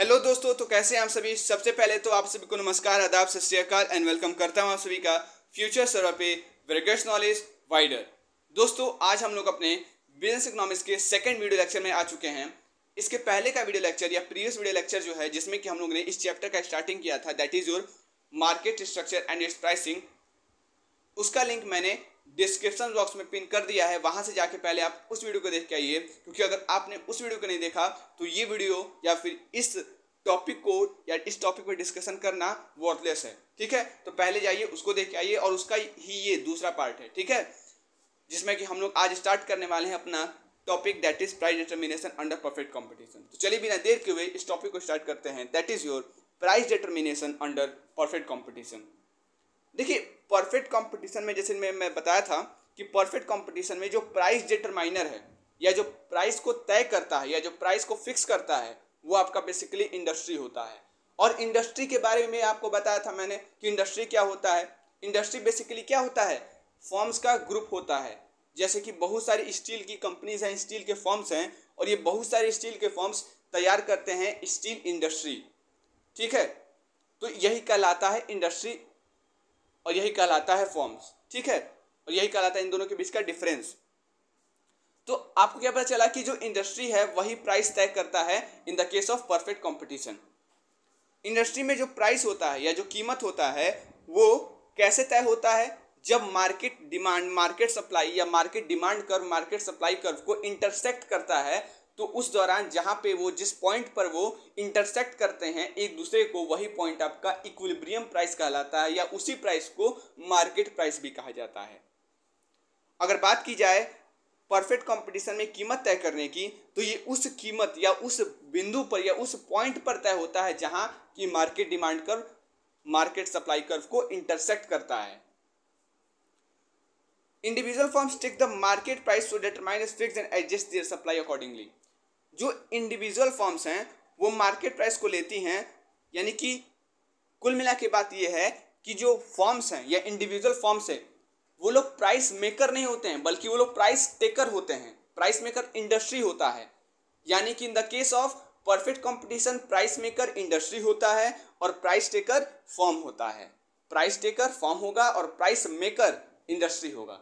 hello दोस्तों तो कैसे हैं आप सभी सबसे पहले तो आप सभी को नमस्कार आदाब सत श्रीकाल एंड वेलकम करता हूं आप सभी का फ्यूचर सर्वर पे वेगेस्ट नॉलेज वाइडर दोस्तों आज हम लोग अपने बिजनेस इकोनॉमिक्स के सेकंड वीडियो लेक्चर में आ चुके हैं इसके पहले का वीडियो लेक्चर या प्रीवियस वीडियो लेक्चर जो है जिसमें कि हम लोग ने इस चैप्टर का स्टार्टिंग किया था that is your market structure and its pricing उसका लिंक मैंने डिस्क्रिप्शन बॉक्स में पिन कर दिया है वहां से जाके पहले आप उस वीडियो को देख के आइए क्योंकि अगर आपने उस वीडियो को नहीं देखा तो ये वीडियो या फिर इस टॉपिक को या इस टॉपिक पर डिस्कशन करना वर्थलेस है ठीक है तो पहले जाइए उसको देख के आइए और उसका ही ये दूसरा पार्ट है ठीक है जिसमें कि हम लोग आज स्टार्ट करने वाले हैं अपना topic that is price determination under perfect competition तो चलिए बिना देर के हुए इस टॉपिक को स्टार्ट करते हैं that is your price determination under perfect competition देखिए परफेक्ट कंपटीशन में जैसे मैं मैं बताया था कि परफेक्ट कंपटीशन में जो प्राइस डिटरमाइनर है या जो प्राइस को तय करता है या जो प्राइस को फिक्स करता है वो आपका बेसिकली इंडस्ट्री होता है और इंडस्ट्री के बारे में आपको बताया था मैंने कि इंडस्ट्री क्या होता है इंडस्ट्री बेसिकली क्या होता है फॉर्म्स का ग्रुप होता है जैसे कि बहुत सारी स्टील की कंपनीज हैं स्टील के फॉर्म्स हैं और ये बहुत सारे स्टील के फॉर्म्स तैयार करते हैं स्टील इंडस्ट्री ठीक है तो यही कहलाता है इंडस्ट्री और यही कहलाता है फॉर्म्स ठीक है और यही कहलाता है इन दोनों के बीच का डिफरेंस तो आपको क्या पता चला कि जो इंडस्ट्री है वही प्राइस तय करता है in the case of perfect competition industry में जो प्राइस होता है या जो कीमत होता है वो कैसे तय होता है जब मार्केट डिमांड मार्केट सप्लाई या market demand curve market supply curve को इंटरसेक्ट करता है तो उस दौरान जहाँ पे वो जिस पॉइंट पर वो इंटरसेक्ट करते हैं एक दूसरे को वही पॉइंट आपका इक्विलिब्रियम प्राइस कहलाता है या उसी प्राइस को मार्केट प्राइस भी कहा जाता है अगर बात की जाए परफेक्ट कंपटीशन में कीमत तय करने की तो ये उस कीमत या उस बिंदु पर या उस पॉइंट पर तय होता है जहाँ की market demand curve market supply curve को इंटरसेक्ट करता है individual firms take the market price to determine fix and adjust their supply accordingly जो इंडिविजुअल फॉर्म्स हैं वो मार्केट प्राइस को लेती हैं यानी कि कुल मिला के बात यह है कि जो फॉर्म्स हैं या इंडिविजुअल फॉर्म्स है वो लोग प्राइस मेकर नहीं होते हैं बल्कि वो लोग प्राइस टेकर होते हैं प्राइस मेकर इंडस्ट्री होता है यानी कि in the case of perfect competition price maker industry होता है और प्राइस टेकर फॉर्म होता है प्राइस टेकर फॉर्म होगा और प्राइस मेकर इंडस्ट्री होगा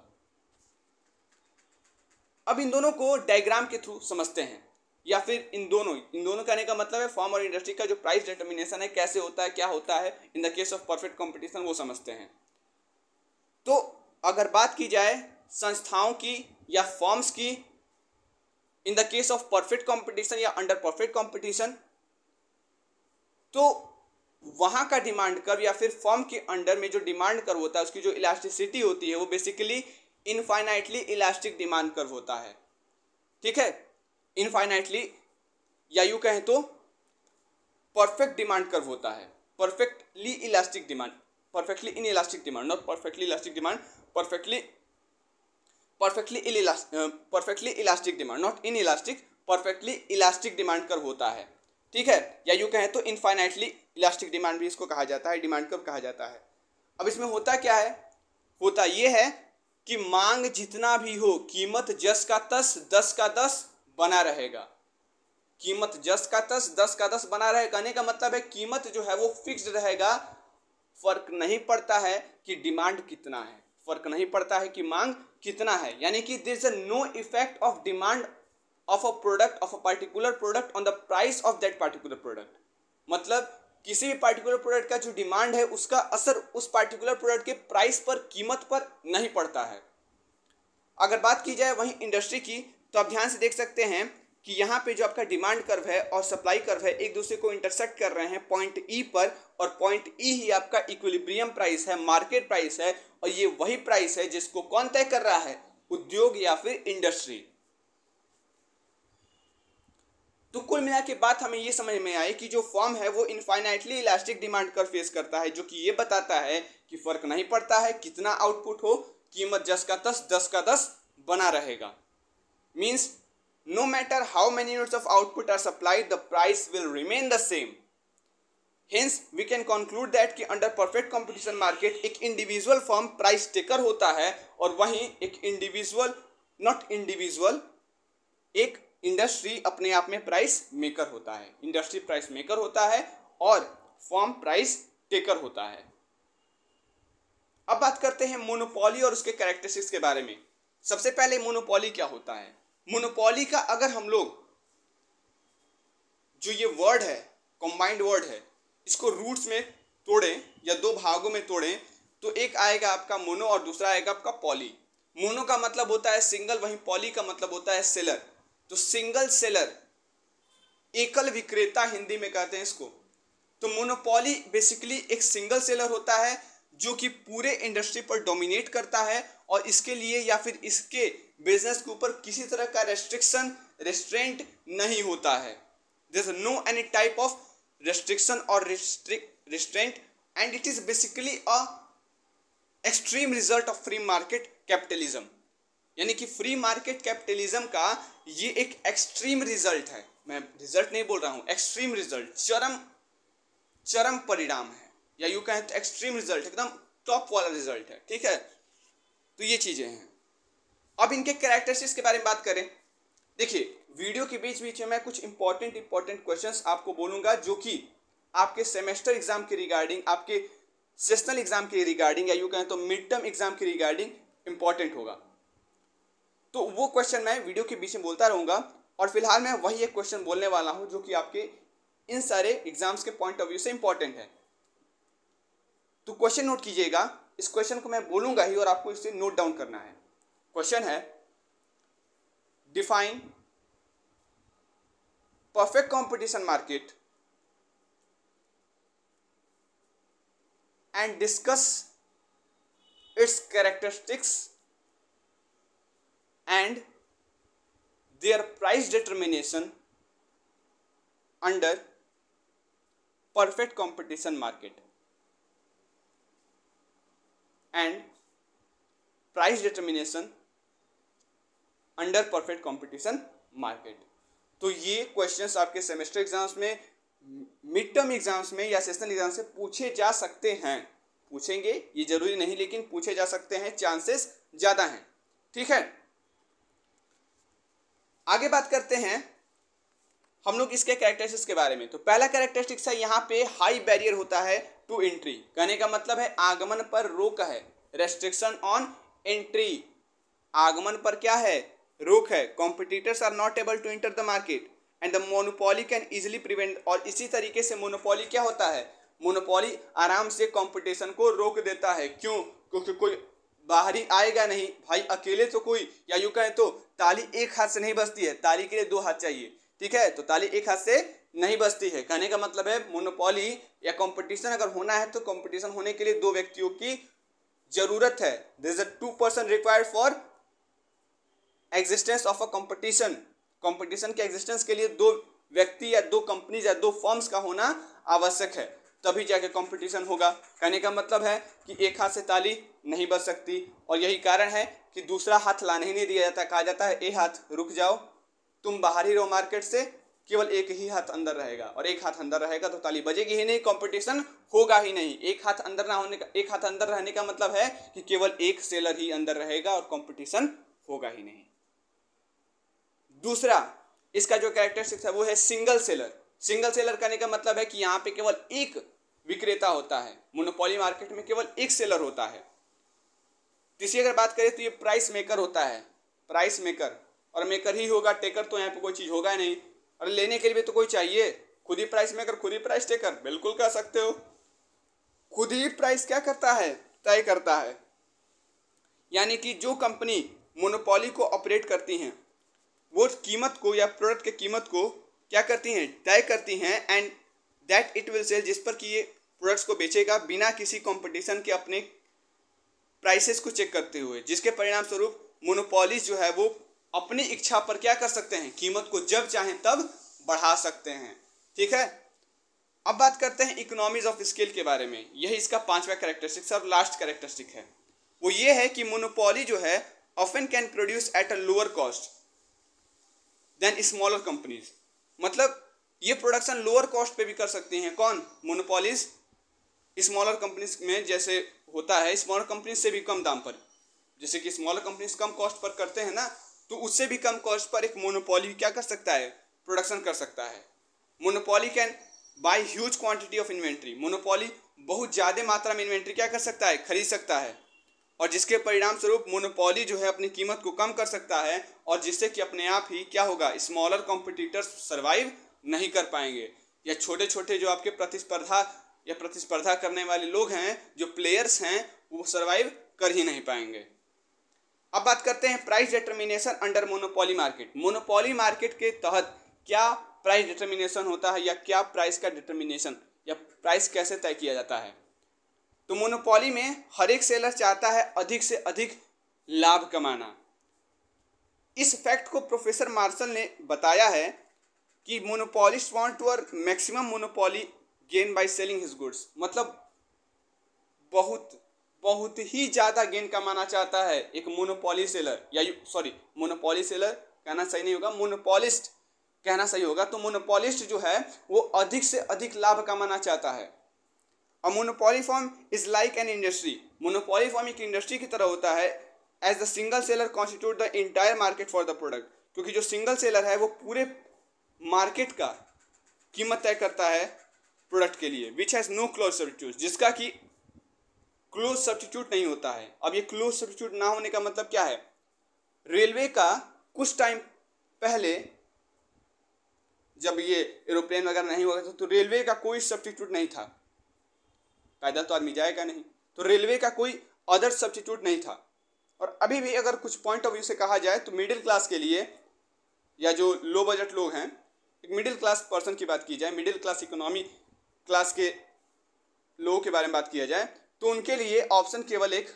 अब इन दोनों को डायग्राम के थ्रू समझते हैं या फिर इन दोनों इन दोनों कहने का मतलब है फॉर्म और इंडस्ट्री का जो प्राइस डिटर्मिनेशन है कैसे होता है क्या होता है in the case of perfect competition वो समझते हैं तो अगर बात की जाए संस्थाओं की या फॉर्म्स की in the case of perfect competition या अंडर परफेक्ट कॉम्पिटिशन तो वहाँ का डिमांड कर्व या फिर फॉर्म के अंडर में जो डिमांड कर्व होता है उसकी जो इलास्टिसिटी होती है वो basically infinitely elastic demand curve होता है ठीक है इनफाइनाइटली या यू कहें तो परफेक्ट डिमांड कर्व होता है perfectly elastic demand perfectly inelastic demand not perfectly elastic demand perfectly perfectly perfectly elastic demand not inelastic perfectly elastic demand curve होता है ठीक है या यू कहें तो इनफाइनाइटली इलास्टिक डिमांड भी इसको कहा जाता है डिमांड कर्व कहा जाता है अब इसमें होता क्या है होता यह है कि मांग जितना भी हो कीमत जस का तस दस का दस बना रहेगा कीमत जस का तस दस का दस बना रहे कहने का मतलब है कीमत जो है वो फिक्स्ड रहेगा फर्क नहीं पड़ता है कि डिमांड कितना है फर्क नहीं पड़ता है कि मांग कितना है यानी कि there is a no effect of demand of a product of a particular product on the price of that particular product मतलब किसी भी पार्टिकुलर प्रोडक्ट का जो डिमांड है उसका असर उस पार्टिकुलर प्रोडक्ट के प्राइस पर कीमत पर नहीं पड़ता है अगर बात की जाए वहीं इंडस्ट्री की तो आप ध्यान से देख सकते हैं कि यहाँ पे जो आपका डिमांड कर्व है और सप्लाई कर्व है एक दूसरे को इंटरसेक्ट कर रहे हैं पॉइंट ई e पर और पॉइंट ई e ही आपका इक्विलिब्रियम प्राइस है मार्केट प्राइस है और ये वही प्राइस है जिसको कौन तय कर रहा है उद्योग या फिर इंडस्ट्री तो कुल मिला के बात हमें ये समझ में आई कि जो फॉर्म है वो इनफाइनाइटली इलास्टिक डिमांड कर फेस करता है जो कि ये बताता है कि फर्क नहीं पड़ता है कितना आउटपुट हो कीमत जस का दस दस का दस बना रहेगा means no matter how many units of output are supplied the price will remain the same hence we can conclude that ki under perfect competition market ek individual firm price taker hota hai aur wahi ek individual not individual ek industry अपने आप में price maker होता है industry price maker होता है और form price taker होता है अब बात करते हैं मोनोपोली और उसके कैरेक्टरिस्टिक्स के बारे में सबसे पहले मोनोपोली क्या होता है मोनोपोली का अगर हम लोग जो ये वर्ड है कॉम्बाइंड वर्ड है इसको रूट्स में तोड़ें या दो भागों में तोड़ें तो एक आएगा आपका मोनो और दूसरा आएगा आपका पॉली मोनो का मतलब होता है सिंगल वहीं पॉली का मतलब होता है सेलर तो सिंगल सेलर एकल विक्रेता हिंदी में कहते हैं इसको तो मोनोपोली बेसिकली एक सिंगल सेलर होता है जो कि पूरे इंडस्ट्री पर डोमिनेट करता है और इसके लिए या फिर इसके बिजनेस के ऊपर किसी तरह का रेस्ट्रिक्शन रेस्ट्रेंट नहीं होता है this no any type of restriction और restraint and it is basically a extreme result of free market capitalism यानी कि फ्री मार्केट कैपिटलिज्म का ये एक एक्सट्रीम रिजल्ट है मैं रिजल्ट नहीं बोल रहा हूँ एक्सट्रीम रिजल्ट चरम चरम परिणाम है या यू कहें तो एक्सट्रीम रिजल्ट एकदम टॉप वाला रिजल्ट है ठीक है तो ये चीज़ें हैं अब इनके कैरेक्टरिस्टिक्स के बारे में बात करें देखिए वीडियो के बीच बीच में मैं कुछ इंपॉर्टेंट इंपॉर्टेंट क्वेश्चन आपको बोलूंगा जो कि आपके सेमेस्टर एग्जाम के रिगार्डिंग आपके सेशनल एग्जाम के रिगार्डिंग या यू कहें तो मिड टर्म एग्जाम के रिगार्डिंग इंपॉर्टेंट होगा तो वो क्वेश्चन मैं वीडियो के बीच में बोलता रहूंगा और फिलहाल मैं वही एक क्वेश्चन बोलने वाला हूँ जो कि आपके इन सारे एग्जाम्स के पॉइंट ऑफ व्यू से इंपॉर्टेंट है तो क्वेश्चन नोट कीजिएगा इस क्वेश्चन को मैं बोलूंगा ही और आपको इसे नोट डाउन करना है क्वेश्चन है define perfect competition market and discuss its characteristics and their price determination under perfect competition market and price determination under perfect competition market तो ये क्वेश्चंस आपके सेमेस्टर एग्जाम्स में मिड टर्म एग्जाम्स में या sessional exam से पूछे जा सकते हैं पूछेंगे ये जरूरी नहीं लेकिन पूछे जा सकते हैं चांसेस ज़्यादा हैं ठीक है आगे बात करते हैं हम लोग इसके कैरेक्टरिस्टिक्स के बारे में तो पहला कैरेक्टरिस्टिक्स है यहाँ पे हाई बैरियर होता है टू एंट्री कहने का मतलब है आगमन पर रोक है रेस्ट्रिक्शन ऑन एंट्री आगमन पर क्या है रोक है competitors are not able to enter the market and the monopoly can easily prevent और इसी तरीके से मोनोपोली क्या होता है मोनोपोली आराम से कॉम्पिटिशन को रोक देता है क्यों क्योंकि कोई बाहरी आएगा नहीं भाई अकेले तो कोई या यूँ कहें तो ताली एक हाथ से नहीं बचती है ताली के लिए दो हाथ चाहिए ठीक है तो ताली एक हाथ से नहीं बचती है कहने का मतलब है मोनोपोली या कंपटीशन अगर होना है तो कंपटीशन होने के लिए दो व्यक्तियों की जरूरत है this is a two person required for existence of a competition competition के एग्जिस्टेंस के लिए दो व्यक्ति या दो कंपनीज या दो फर्म्स का होना आवश्यक है तभी जाके कंपटीशन होगा कहने का मतलब है कि एक हाथ से ताली नहीं बच सकती और यही कारण है कि दूसरा हाथ लाने ही नहीं दिया जाता कहा जाता है ए हाथ रुक जाओ तुम बाहर ही रहो मार्केट से केवल एक ही हाथ अंदर रहेगा और एक हाथ अंदर रहेगा तो ताली बजेगी ही नहीं कंपटीशन होगा ही नहीं एक हाथ अंदर ना होने का एक हाथ अंदर रहने का मतलब है कि केवल एक सेलर ही अंदर रहेगा और कंपटीशन होगा ही नहीं दूसरा इसका जो कैरेक्टरिस्टिक्स है वो है सिंगल सेलर सिंगल सेलर करने का मतलब है कि यहाँ पे केवल एक विक्रेता होता है मोनोपोली मार्केट में केवल एक सेलर होता है तीसरी अगर बात करें तो ये प्राइस मेकर होता है प्राइस मेकर और मेकर ही होगा टेकर तो यहाँ पे कोई चीज़ होगा नहीं और लेने के लिए तो कोई चाहिए खुद ही प्राइस मेकर खुद ही प्राइस टेकर बिल्कुल कर सकते हो खुद ही प्राइस क्या करता है तय करता है यानी कि जो कंपनी मोनोपोली को ऑपरेट करती हैं वो कीमत को या प्रोडक्ट के कीमत को क्या करती हैं तय करती हैं and that it will sell जिस पर कि ये प्रोडक्ट्स को बेचेगा बिना किसी कंपटीशन के अपने प्राइसेस को चेक करते हुए जिसके परिणाम स्वरूप मोनोपोलिस जो है वो अपनी इच्छा पर क्या कर सकते हैं कीमत को जब चाहें तब बढ़ा सकते हैं ठीक है अब बात करते हैं इकोनॉमीज ऑफ स्केल के बारे में यह इसका पांचवा कैरेक्टरिस्टिक और लास्ट करेक्टरिस्टिक है वो ये है कि मोनोपोली जो है often can produce at a lower cost than smaller companies मतलब ये प्रोडक्शन लोअर कॉस्ट पे भी कर सकते हैं कौन मोनोपोलिस स्मॉलर कंपनीज में जैसे होता है स्मॉलर कंपनीज से भी कम दाम पर जैसे कि smaller companies come cost per करते हैं ना तो उससे भी कम कॉस्ट पर एक मोनोपोली क्या कर सकता है प्रोडक्शन कर सकता है monopoly can buy huge quantity of inventory monopoly बहुत ज़्यादा मात्रा में इन्वेंट्री क्या कर सकता है खरीद सकता है और जिसके परिणाम स्वरूप मोनोपोली जो है अपनी कीमत को कम कर सकता है और जिससे कि अपने आप ही क्या होगा स्मॉलर कॉम्पिटिटर्स सर्वाइव नहीं कर पाएंगे या छोटे छोटे जो आपके प्रतिस्पर्धा या प्रतिस्पर्धा करने वाले लोग हैं जो प्लेयर्स हैं वो सर्वाइव कर ही नहीं पाएंगे अब बात करते हैं price determination under monopoly market monopoly market के तहत क्या प्राइस डिटर्मिनेशन होता है या क्या प्राइस का डिटर्मिनेशन या प्राइस कैसे तय किया जाता है तो मोनोपॉली में हर एक सेलर चाहता है अधिक से अधिक लाभ कमाना इस फैक्ट को प्रोफेसर मार्शल ने बताया है कि monopoly want to earn maximum monopoly gain by selling his goods मतलब बहुत बहुत ही ज़्यादा गेन कमाना चाहता है एक मोनोपोली सेलर या सॉरी मोनोपोली सेलर कहना सही नहीं होगा मोनोपोलिस्ट कहना सही होगा तो मोनोपोलिस्ट जो है वो अधिक से अधिक लाभ कमाना चाहता है a monopoly form is like an industry monopoly form एक इंडस्ट्री की तरह होता है as the single seller constitute the entire market for the product क्योंकि जो सिंगल सेलर है वो पूरे मार्केट का कीमत तय करता है प्रोडक्ट के लिए which has no close substitute जिसका कि क्लोज सब्सटीट्यूट नहीं होता है अब ये क्लोज सब्सटीट्यूट ना होने का मतलब क्या है रेलवे का कुछ टाइम पहले जब ये एरोप्लेन वगैरह नहीं हुआ था तो रेलवे का कोई सब्सटीट्यूट नहीं था पैदल तो आदमी जाएगा नहीं तो रेलवे का कोई अदर सब्सिट्यूट नहीं था और अभी भी अगर कुछ पॉइंट ऑफ व्यू से कहा जाए तो मिडिल क्लास के लिए या जो लो बजट लोग हैं एक मिडिल क्लास पर्सन की बात की जाए मिडिल क्लास इकोनॉमी क्लास के लोगों के बारे में बात किया जाए तो उनके लिए ऑप्शन केवल एक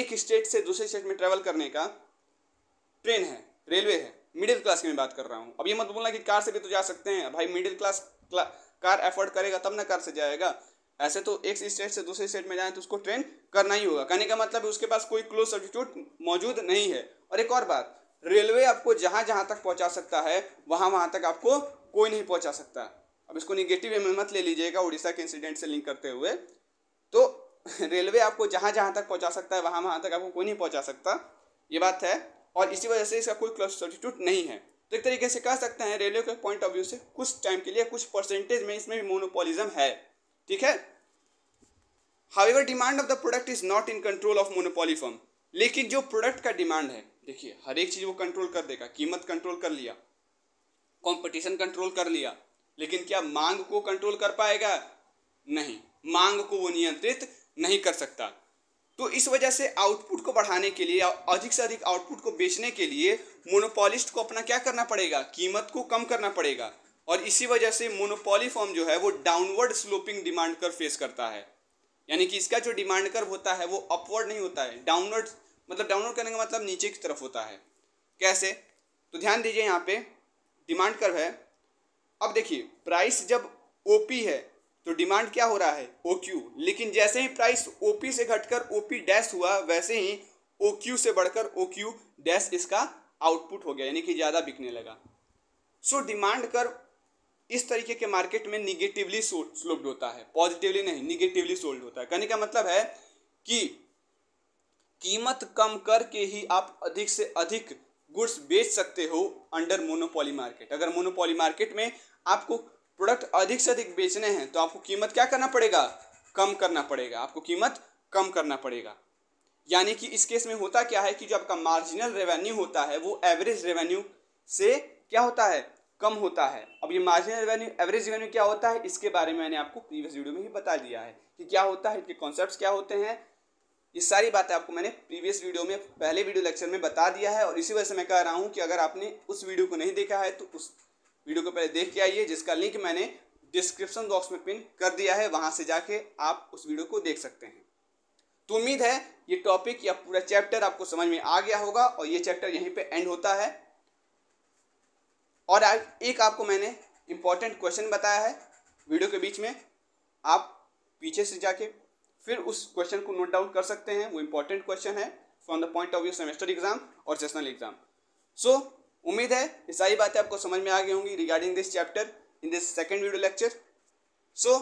एक स्टेट से दूसरे स्टेट में ट्रैवल करने का ट्रेन है रेलवे है मिडिल क्लास की मैं बात कर रहा हूँ अब ये मत बोलना कि कार से भी तो जा सकते हैं भाई middle class, class car afford करेगा तब ना कार से जाएगा ऐसे तो एक स्टेट से दूसरे स्टेट में जाए तो उसको ट्रेन करना ही होगा कहने का मतलब है उसके पास कोई क्लोज सब्सिट्यूट मौजूद नहीं है और एक और बात रेलवे आपको जहाँ जहाँ तक पहुँचा सकता है वहाँ वहाँ तक आपको कोई नहीं पहुँचा सकता अब इसको निगेटिव में मत ले लीजिएगा उड़ीसा के इंसिडेंट से लिंक करते हुए तो रेलवे आपको जहाँ जहाँ तक पहुँचा सकता है वहाँ वहाँ तक आपको कोई नहीं पहुँचा सकता ये बात है और इसी वजह से इसका कोई क्लोज सब्सिट्यूट नहीं है तो एक तरीके से कह सकते हैं रेलवे के पॉइंट ऑफ व्यू से कुछ टाइम के लिए कुछ परसेंटेज में इसमें भी मोनोपोलिज्म है ठीक है however demand of the product is not in control of monopoly firm लेकिन जो प्रोडक्ट का डिमांड है देखिए हर एक चीज़ वो कंट्रोल कर देगा कीमत कंट्रोल कर लिया कंपटीशन कंट्रोल कर लिया लेकिन क्या मांग को कंट्रोल कर पाएगा नहीं मांग को वो नियंत्रित नहीं कर सकता तो इस वजह से आउटपुट को बढ़ाने के लिए अधिक से अधिक आउटपुट को बेचने के लिए मोनोपोलिस्ट को अपना क्या करना पड़ेगा कीमत को कम करना पड़ेगा और इसी वजह से मोनोपोली फॉर्म जो है वो डाउनवर्ड स्लोपिंग डिमांड कर फेस करता है यानी कि इसका जो डिमांड कर होता है वो अपवर्ड नहीं होता है डाउनवर्ड मतलब डाउनवर्ड करने का मतलब नीचे की तरफ होता है कैसे तो ध्यान दीजिए यहाँ पे डिमांड कर्व है अब देखिए प्राइस जब ओ है तो डिमांड क्या हो रहा है ओ क्यू लेकिन जैसे ही प्राइस ओ से घटकर ओ पी डैश हुआ वैसे ही ओ क्यू से बढ़कर ओ क्यू डैश इसका आउटपुट हो गया यानी कि ज़्यादा बिकने लगा सो डिमांड कर्व इस तरीके के मार्केट में निगेटिवली स्लोप्ड होता है पॉजिटिवली नहीं निगेटिवली सोल्ड होता है कहने का मतलब है कि कीमत कम करके ही आप अधिक से अधिक गुड्स बेच सकते हो अंडर मोनोपोली मार्केट अगर मोनोपोली मार्केट में आपको प्रोडक्ट अधिक से अधिक बेचने हैं तो आपको कीमत क्या करना पड़ेगा कम करना पड़ेगा आपको कीमत कम करना पड़ेगा यानी कि इस केस में होता क्या है कि जो आपका मार्जिनल रेवेन्यू होता है वो एवरेज रेवेन्यू से क्या होता है कम होता है अब ये मार्जिनल रेवेन्यू एवरेज रेवेन्यू क्या होता है इसके बारे में मैंने आपको प्रीवियस वीडियो में ही बता दिया है कि क्या होता है इसके कॉन्सेप्ट क्या होते हैं ये सारी बातें आपको मैंने प्रीवियस वीडियो में पहले वीडियो लेक्चर में बता दिया है और इसी वजह से मैं कह रहा हूँ कि अगर आपने उस वीडियो को नहीं देखा है तो उस वीडियो को पहले देख के आइए जिसका लिंक मैंने डिस्क्रिप्शन बॉक्स में पिन कर दिया है वहाँ से जाके आप उस वीडियो को देख सकते हैं तो उम्मीद है ये टॉपिक या पूरा चैप्टर आपको समझ में आ गया होगा और ये चैप्टर यहीं पर एंड होता है और एक आपको मैंने इम्पॉर्टेंट क्वेश्चन बताया है वीडियो के बीच में आप पीछे से जाके फिर उस क्वेश्चन को नोट डाउन कर सकते हैं वो इम्पॉर्टेंट क्वेश्चन है from the point of view semester exam और सेशनल एग्जाम सो उम्मीद है ये सारी बातें आपको समझ में आ गई होंगी regarding this chapter in this second video lecture so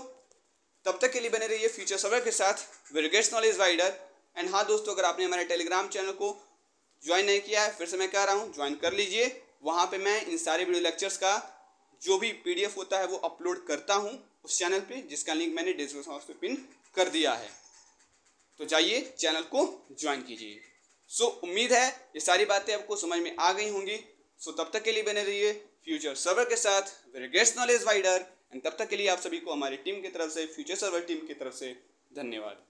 तब तक के लिए बने रहिए फ्यूचर सवर के साथ वेरिगेट्स नॉलेज वाइडर एंड हाँ दोस्तों अगर आपने हमारे टेलीग्राम चैनल को ज्वाइन नहीं किया है फिर से मैं कह रहा हूँ ज्वाइन कर लीजिए वहाँ पे मैं इन सारे वीडियो लेक्चर्स का जो भी पीडीएफ होता है वो अपलोड करता हूँ उस चैनल पे जिसका लिंक मैंने डिस्क्रिप्शन बॉक्स पे पिन कर दिया है तो जाइए चैनल को ज्वाइन कीजिए सो उम्मीद है ये सारी बातें आपको समझ में आ गई होंगी सो तब तक के लिए बने रहिए फ्यूचर सर्वर के साथ very guest knowledge wider and तब तक के लिए आप सभी को हमारी टीम की तरफ से फ्यूचर सर्वर टीम की तरफ से धन्यवाद